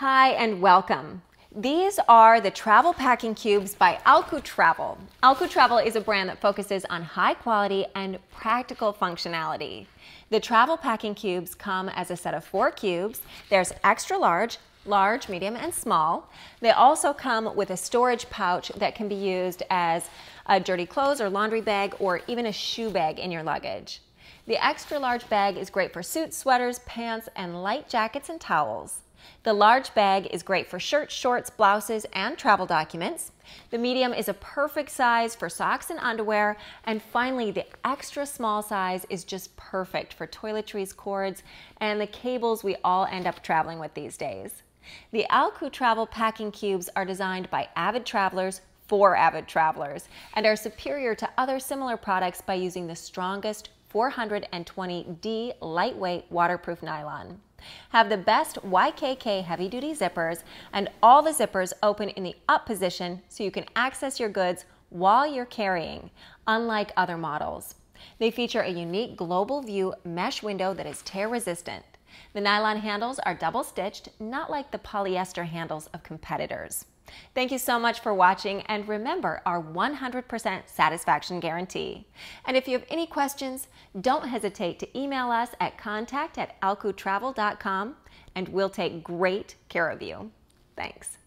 Hi and welcome. These are the travel packing cubes by Alku Travel. Alku Travel is a brand that focuses on high quality and practical functionality. The travel packing cubes come as a set of four cubes. There's extra large, large, medium, and small. They also come with a storage pouch that can be used as a dirty clothes or laundry bag or even a shoe bag in your luggage. The extra large bag is great for suits, sweaters, pants, and light jackets and towels. The large bag is great for shirts, shorts, blouses, and travel documents. The medium is a perfect size for socks and underwear. And finally, the extra small size is just perfect for toiletries, cords, and the cables we all end up traveling with these days. The Alku Travel Packing Cubes are designed by avid travelers for avid travelers and are superior to other similar products by using the strongest 420D lightweight waterproof nylon. Have the best YKK heavy duty zippers and all the zippers open in the up position so you can access your goods while you're carrying, unlike other models. They feature a unique global view mesh window that is tear resistant. The nylon handles are double stitched, not like the polyester handles of competitors. Thank you so much for watching and remember our 100% satisfaction guarantee. And if you have any questions, don't hesitate to email us at contact at alcutravel.com and we'll take great care of you. Thanks.